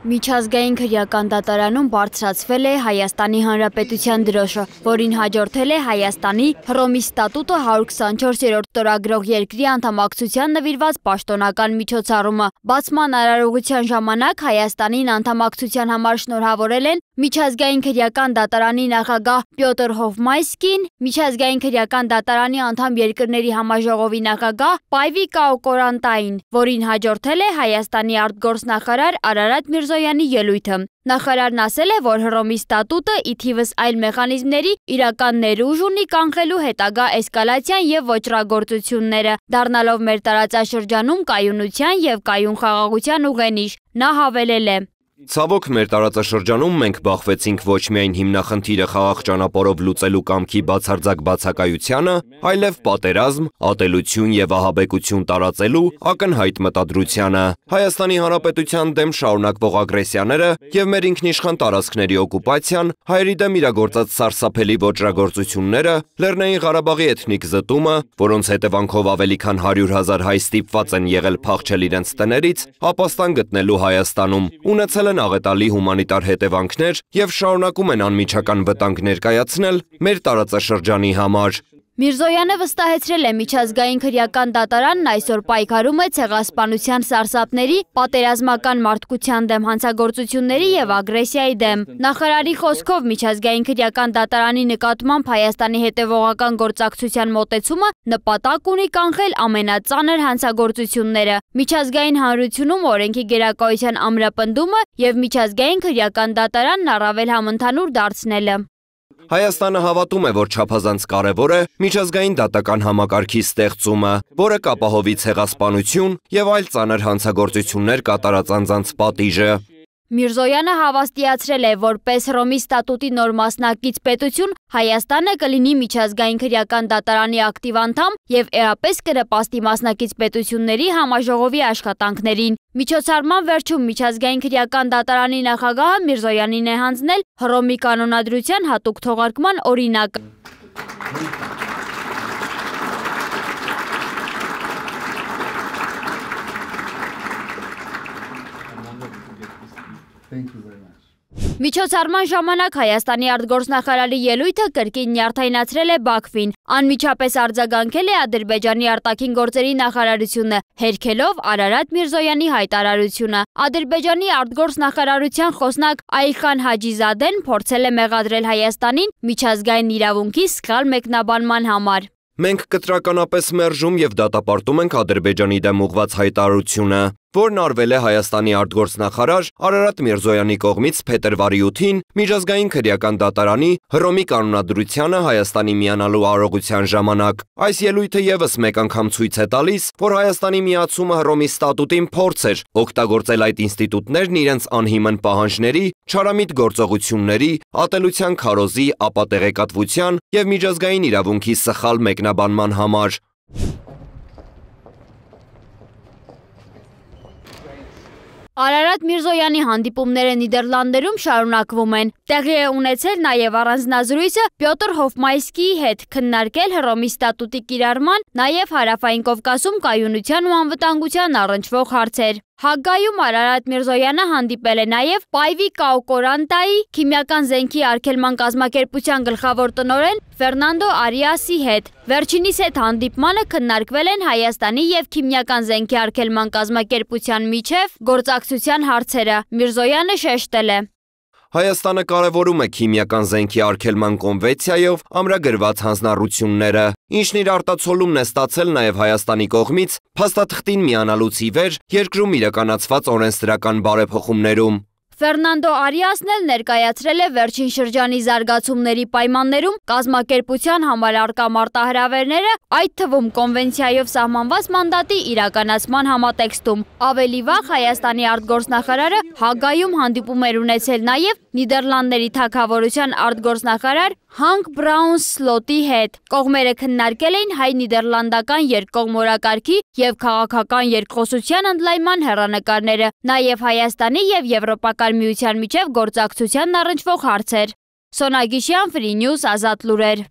Միջազգային քրեական դատարանում բարձրացվել է Հայաստանի Հանրապետության դրոշը, որին հաջորդել է Հայաստանի Հռոմի ստատուտը 124-րդ ծորագրող երկրի անդամակցության նվիրված պաշտոնական միջոցառումը։ Բացման արարողության ժամանակ Հայաստանին անդամակցության համար շնորհավորել են Միջազգային քրեական դատարանի նախագահ Պյոտր Հովմայսկին, Միջազգային քրեական դատարանի անդամ երկրների համաժողովի նախագահ Պայվի Կաոկորանտային, որին հաջորդել է Հայաստանի արտգործնախարար Արարատ Միրզ Միրզոյանի ելույթը։ Նախարարն ասել է, որ Հռոմի ստատուտը ի թիվս այլ մեխանիզմների իրական ներուժ ունի կանխելու հետագա էսկալացիան եւ ոչրագործությունները, դառնալով մեր տարածաշրջանում կայունության եւ կայուն խաղաղության ուղենիշ։ Նա հավելել է. Ցավոք մեր տարածաշրջանում մենք բախվեցինք ոչ միայն հիմնախնդիրը խաղաղ ճանապարով լուծելու կամքի բացարձակ բացակայությանը, այլև պատերազմ, ատելություն եւ ահաբեկություն տարածելու ակնհայտ մտադրությանը։ Հայաստանի Հանրապետության դեմ շարունակվող ագրեսիաները եւ մեր ինքնիշխան տարածքների օկուպացիան, հայերի դեմ իրագործած սարսափելի ոճրագործությունները, Լեռնային Ղարաբաղի էթնիկ զտումը, որոնց հետևանքով ավելի քան 100 հազար հայ ստիպված են եղել փախչել իրենց տներից, ապաստան գտնելու Հայաստանում, ունեցել ստեղծել են աղետալի հումանիտար հետևանքներ և շարունակում են անմիջական վտանգ ներկայացնել մեր տարածաշրջանի համար։ Միրզոյանը վստահեցրել է միջազգային քրյական դատարանն այսօր պայքարում է ցեղասպանության սարսափների, պատերազմական մարդկության դեմ հանցագործությունների եւ ագրեսիայի դեմ։ Նախարարի խոսքով միջազգային քրյական դատարանի նկատմամբ Հայաստանի հետևողական գործակցության մոտեցումը նպատակ ունի կանխել ամենածանր հանցագործությունները։ Միջազգային հանրությունում օրենքի գերակայության ամրապնդումը եւ միջազգային քրյական դատարանն առավել համընդհանուր դարձնելը։ Հայաստանը հավատում է, որ չափազանց կարևոր է միջազգային դատական համակարգի ստեղծումը, որը կապահովի ցեղասպանություն եւ այլ ծանր հանցագործություններ կատարած անձանց պատիժը։ Միրզոյանը հավաստիացրել է, որպես Հռոմի ստատուտի նոր մասնակից պետություն Հայաստանը կլինի միջազգային քրեական դատարանի ակտիվ անդամ եւ էապես կրպաստի մասնակից պետությունների համաժողովի աշխատանքներին։ Միջոցառման վերջում միջազգային քրեական դատարանի նախագահը Միրզոյանին է հանձնել Հռոմի կանոնադրության հատուկ թողարկման օրինակ։ Thank you. Thank you very much. Միջոցառման ժամանակ Հայաստանի արտգործնախարարի ելույթը կրկին նյարդայնացրել է Բաքվին։ Անմիջապես արձագանքել է Ադրբեջանի արտաքին գործերի նախարարությունը, հերքելով Արարատ Միրզոյանի հայտարարությունը։ Ադրբեջանի արտգործնախարարության խոսնակ Այխան Հաջիզադեն փորձել է մեղադրել Հայաստանին միջազգային իրավունքի սխալ մեկնաբանման համար։ Մենք կտրականապես մերժում եւ դատապարտում ենք Ադրբեջանի դեմ ուղված հայտարարությունը որն արվել է Հայաստանի արտգործնախարար Արարատ Միրզոյանի կողմից փետրվարի 8-ին միջազգային քրեական դատարանի Հռոմի կանոնադրությանը Հայաստանի միանալու արողության ժամանակ։ Այս ելույթը եւս մեկ անգամ ցույց է տալիս, որ Հայաստանի միացումը Հռոմի ստատուտին փորձ էր օգտագործել այդ ինստիտուտներն իրենց անհիմն պահանջների, չարամիտ գործողությունների, ատելության քարոզի, ապատեղեկատվության եւ միջազգային իրավունքի սխալ մեկնաբանման համար։ Արարատ Միրզոյանի հանդիպումները Նիդերլանդերում շարունակվում են։ Տեղի է ունեցել նաև առանձնազրույցը Պյոտր Հոֆմայսկիի հետ, քննարկել Հռոմի ստատուտի կիրառման, նաև Հարավային Կովկասում կայունության ու անվտանգության առնչվող հարցեր։ Հագայում Արարատ Միրզոյանը հանդիպել է նաև Պայվի Կաուկորանտայի քիմիական զենքի արգելման կազմակերպության գլխավոր տնորեն Ֆերնանդո Արիասի հետ։ Վերջինիս հետ հանդիպմանը քննարկվել են Հայաստանի եւ քիմիական զենքի արգելման կազմակերպության միջև գործակցության հարցերը։ Միրզոյանը շեշտել է. Հայաստանը կարևորում է քիմիական զենքի արգելման կոնվեցիայով ամրագրված հանձնառությունները, ինչն իր արտացոլումն է ստացել նաև Հայաստանի կողմից փաստաթղթին միանալուց ի վեր երկրում իրականացված օրենսդրական բարեփոխումներում։ Ֆերնանդո Արիասն էլ ներկայացրել է վերջին շրջանի զարգացումների պայմաններում կազմակերպության համար արկա մարտահրավերները, այդ թվում կոնվենցիայով սահմանված մանդատի իրականացման համատեքստում։ Ավելի վաղ Հայաստանի արտգործնախարարը Հագայում հանդիպում էր ունեցել նաև Նիդերլանդների թագավորության արտգործնախարար Հանկ Բրաուն Սլոտի հետ։ Կողմերը քննարկել էին հայ-նիդերլանդական երկկողմորակարգի եւ քաղաքական երկխոսության ընդլայնման հերանեկարները, նաեւ Հայաստանի եւ եվրոպական Եվրամիության միջև գործակցությանն առնչվող հարցեր։ Սոնա Գիշյան, Վրի Նյուս, Ազատ լուրեր։